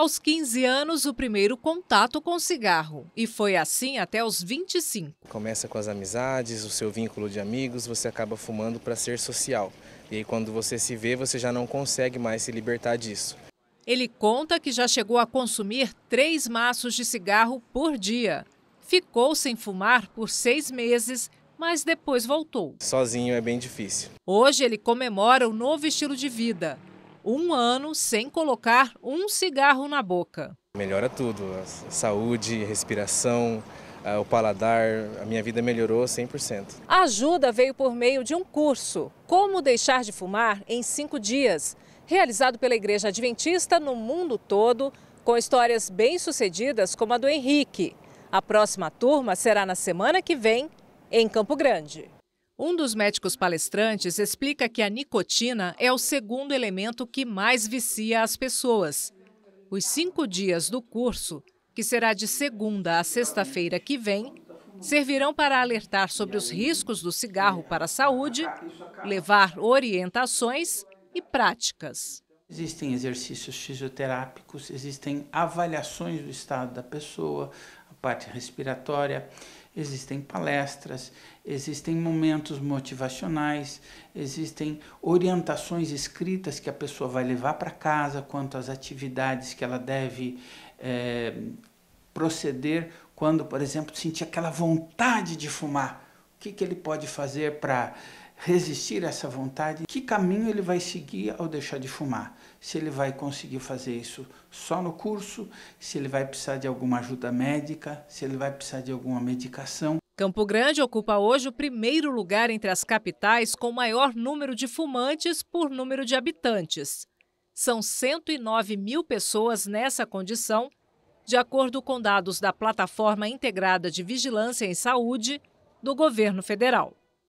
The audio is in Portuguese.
aos 15 anos, o primeiro contato com cigarro. E foi assim até os 25. Começa com as amizades, o seu vínculo de amigos, você acaba fumando para ser social. E aí, quando você se vê, você já não consegue mais se libertar disso. Ele conta que já chegou a consumir três maços de cigarro por dia. Ficou sem fumar por seis meses, mas depois voltou. Sozinho é bem difícil. Hoje ele comemora o novo estilo de vida um ano sem colocar um cigarro na boca. Melhora tudo, a saúde, a respiração, o paladar, a minha vida melhorou 100%. A ajuda veio por meio de um curso, Como Deixar de Fumar em 5 Dias, realizado pela Igreja Adventista no mundo todo, com histórias bem-sucedidas como a do Henrique. A próxima turma será na semana que vem, em Campo Grande. Um dos médicos palestrantes explica que a nicotina é o segundo elemento que mais vicia as pessoas. Os cinco dias do curso, que será de segunda a sexta-feira que vem, servirão para alertar sobre os riscos do cigarro para a saúde, levar orientações e práticas. Existem exercícios fisioterápicos, existem avaliações do estado da pessoa, a parte respiratória. Existem palestras, existem momentos motivacionais, existem orientações escritas que a pessoa vai levar para casa quanto às atividades que ela deve é, proceder quando, por exemplo, sentir aquela vontade de fumar. O que, que ele pode fazer para resistir a essa vontade, que caminho ele vai seguir ao deixar de fumar? Se ele vai conseguir fazer isso só no curso, se ele vai precisar de alguma ajuda médica, se ele vai precisar de alguma medicação. Campo Grande ocupa hoje o primeiro lugar entre as capitais com maior número de fumantes por número de habitantes. São 109 mil pessoas nessa condição, de acordo com dados da Plataforma Integrada de Vigilância em Saúde do governo federal.